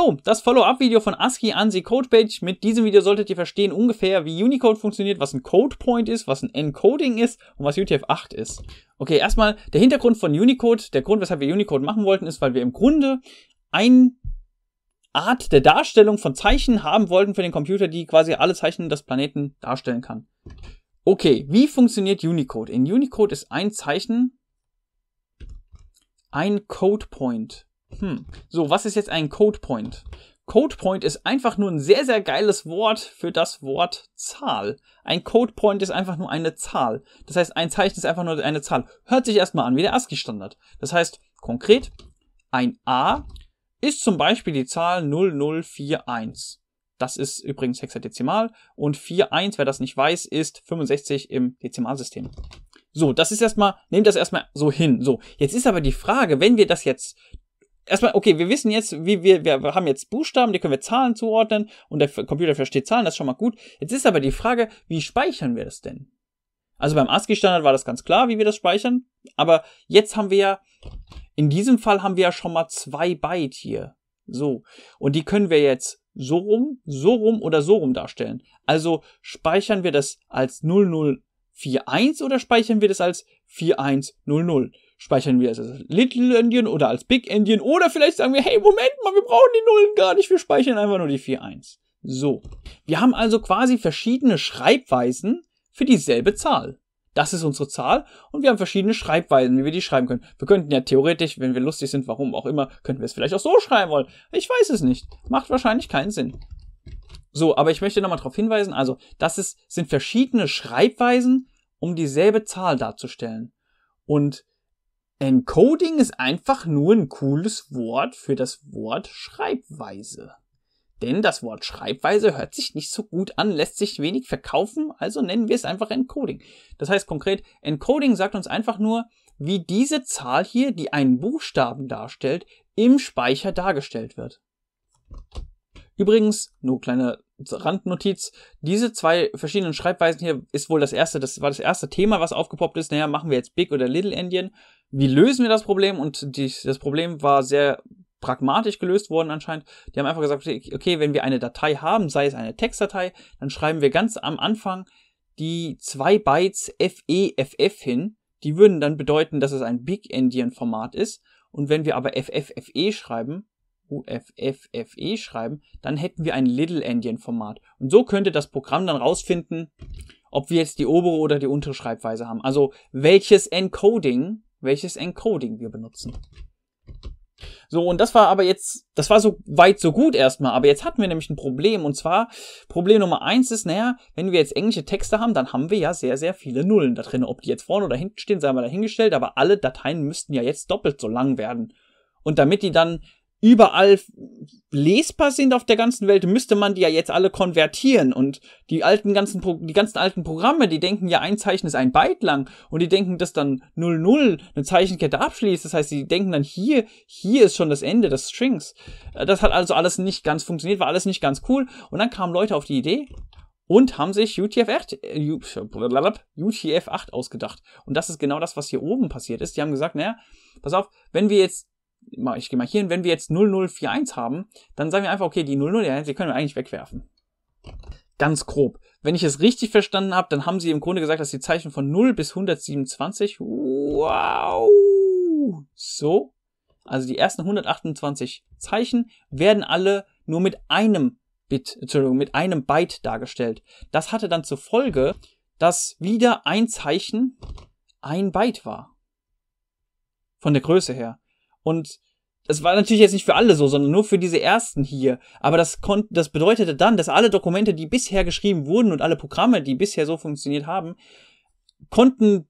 Hallo, das Follow-up-Video von ASCII ANSI CodePage. Mit diesem Video solltet ihr verstehen ungefähr, wie Unicode funktioniert, was ein Codepoint ist, was ein Encoding ist und was UTF-8 ist. Okay, erstmal der Hintergrund von Unicode. Der Grund, weshalb wir Unicode machen wollten, ist, weil wir im Grunde eine Art der Darstellung von Zeichen haben wollten für den Computer, die quasi alle Zeichen des Planeten darstellen kann. Okay, wie funktioniert Unicode? In Unicode ist ein Zeichen ein Codepoint. Hm. So, was ist jetzt ein Code Point? Code Point ist einfach nur ein sehr, sehr geiles Wort für das Wort Zahl. Ein Code Point ist einfach nur eine Zahl. Das heißt, ein Zeichen ist einfach nur eine Zahl. Hört sich erstmal an wie der ASCII-Standard. Das heißt, konkret, ein A ist zum Beispiel die Zahl 0041. Das ist übrigens hexadezimal und 41, wer das nicht weiß, ist 65 im Dezimalsystem. So, das ist erstmal, nehmt das erstmal so hin. So, jetzt ist aber die Frage, wenn wir das jetzt erstmal, okay, wir wissen jetzt, wie wir, wir haben jetzt Buchstaben, die können wir Zahlen zuordnen und der Computer versteht Zahlen, das ist schon mal gut. Jetzt ist aber die Frage, wie speichern wir das denn? Also beim ASCII-Standard war das ganz klar, wie wir das speichern, aber jetzt haben wir ja, in diesem Fall haben wir ja schon mal zwei Byte hier. So. Und die können wir jetzt so rum, so rum oder so rum darstellen. Also speichern wir das als 0041 oder speichern wir das als 4100? Speichern wir es als Little Endian oder als Big Endian oder vielleicht sagen wir, hey, Moment mal, wir brauchen die Nullen gar nicht, wir speichern einfach nur die 4-1. So. Wir haben also quasi verschiedene Schreibweisen für dieselbe Zahl. Das ist unsere Zahl und wir haben verschiedene Schreibweisen, wie wir die schreiben können. Wir könnten ja theoretisch, wenn wir lustig sind, warum auch immer, könnten wir es vielleicht auch so schreiben wollen. Ich weiß es nicht. Macht wahrscheinlich keinen Sinn. So, aber ich möchte nochmal darauf hinweisen, also das ist, sind verschiedene Schreibweisen, um dieselbe Zahl darzustellen. Und Encoding ist einfach nur ein cooles Wort für das Wort Schreibweise. Denn das Wort Schreibweise hört sich nicht so gut an, lässt sich wenig verkaufen, also nennen wir es einfach Encoding. Das heißt konkret, Encoding sagt uns einfach nur, wie diese Zahl hier, die einen Buchstaben darstellt, im Speicher dargestellt wird. Übrigens, nur kleine Randnotiz, diese zwei verschiedenen Schreibweisen hier ist wohl das erste, das war das erste Thema, was aufgepoppt ist. Naja, machen wir jetzt Big oder Little Endian wie lösen wir das Problem? Und die, das Problem war sehr pragmatisch gelöst worden anscheinend. Die haben einfach gesagt, okay, wenn wir eine Datei haben, sei es eine Textdatei, dann schreiben wir ganz am Anfang die zwei Bytes FEFF e hin. Die würden dann bedeuten, dass es ein Big Endian Format ist. Und wenn wir aber FFFE schreiben, UFFFE schreiben, dann hätten wir ein Little Endian Format. Und so könnte das Programm dann rausfinden, ob wir jetzt die obere oder die untere Schreibweise haben. Also welches Encoding welches Encoding wir benutzen. So, und das war aber jetzt, das war so weit, so gut erstmal, aber jetzt hatten wir nämlich ein Problem, und zwar, Problem Nummer eins ist, naja, wenn wir jetzt englische Texte haben, dann haben wir ja sehr, sehr viele Nullen da drin. Ob die jetzt vorne oder hinten stehen, sei mal dahingestellt, aber alle Dateien müssten ja jetzt doppelt so lang werden. Und damit die dann überall lesbar sind auf der ganzen Welt, müsste man die ja jetzt alle konvertieren. Und die alten ganzen, Pro die ganzen alten Programme, die denken ja, ein Zeichen ist ein Byte lang. Und die denken, dass dann 00 eine Zeichenkette abschließt. Das heißt, sie denken dann hier, hier ist schon das Ende des Strings. Äh, das hat also alles nicht ganz funktioniert, war alles nicht ganz cool. Und dann kamen Leute auf die Idee und haben sich UTF-8 äh, UTF ausgedacht. Und das ist genau das, was hier oben passiert ist. Die haben gesagt, naja, pass auf, wenn wir jetzt ich gehe mal hier hin, wenn wir jetzt 0041 haben, dann sagen wir einfach, okay, die 0041, die können wir eigentlich wegwerfen. Ganz grob. Wenn ich es richtig verstanden habe, dann haben sie im Grunde gesagt, dass die Zeichen von 0 bis 127, wow, so, also die ersten 128 Zeichen werden alle nur mit einem Bit, Entschuldigung, mit einem Byte dargestellt. Das hatte dann zur Folge, dass wieder ein Zeichen ein Byte war. Von der Größe her. Und das war natürlich jetzt nicht für alle so, sondern nur für diese ersten hier. Aber das konnte, das bedeutete dann, dass alle Dokumente, die bisher geschrieben wurden und alle Programme, die bisher so funktioniert haben, konnten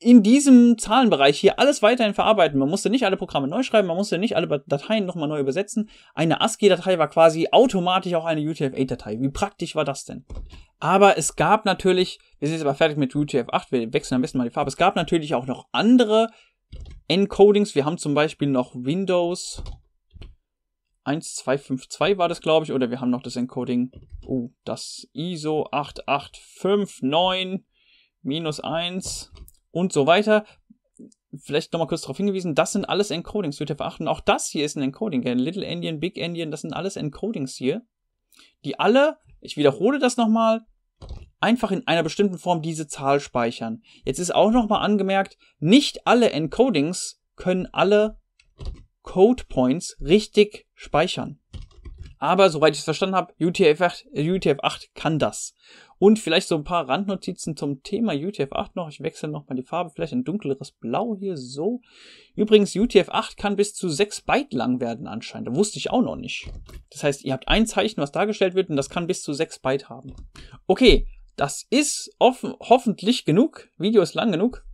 in diesem Zahlenbereich hier alles weiterhin verarbeiten. Man musste nicht alle Programme neu schreiben, man musste nicht alle Dateien nochmal neu übersetzen. Eine ASCII-Datei war quasi automatisch auch eine UTF-8-Datei. Wie praktisch war das denn? Aber es gab natürlich, wir sind jetzt aber fertig mit UTF-8, wir wechseln am besten mal die Farbe, es gab natürlich auch noch andere Encodings. Wir haben zum Beispiel noch Windows 1252 war das, glaube ich, oder wir haben noch das Encoding, oh, das ISO 8859 minus 1 und so weiter. Vielleicht nochmal kurz darauf hingewiesen, das sind alles Encodings zu TF8 und auch das hier ist ein Encoding. Little Endian, Big Endian, das sind alles Encodings hier, die alle, ich wiederhole das nochmal, einfach in einer bestimmten Form diese Zahl speichern. Jetzt ist auch nochmal angemerkt, nicht alle Encodings können alle Code Points richtig speichern. Aber soweit ich es verstanden habe, UTF-8 äh, UTF kann das. Und vielleicht so ein paar Randnotizen zum Thema UTF-8 noch. Ich wechsle nochmal die Farbe, vielleicht ein dunkleres Blau hier so. Übrigens, UTF-8 kann bis zu 6 Byte lang werden anscheinend. Das wusste ich auch noch nicht. Das heißt, ihr habt ein Zeichen, was dargestellt wird und das kann bis zu 6 Byte haben. Okay, das ist offen, hoffentlich genug. Video ist lang genug.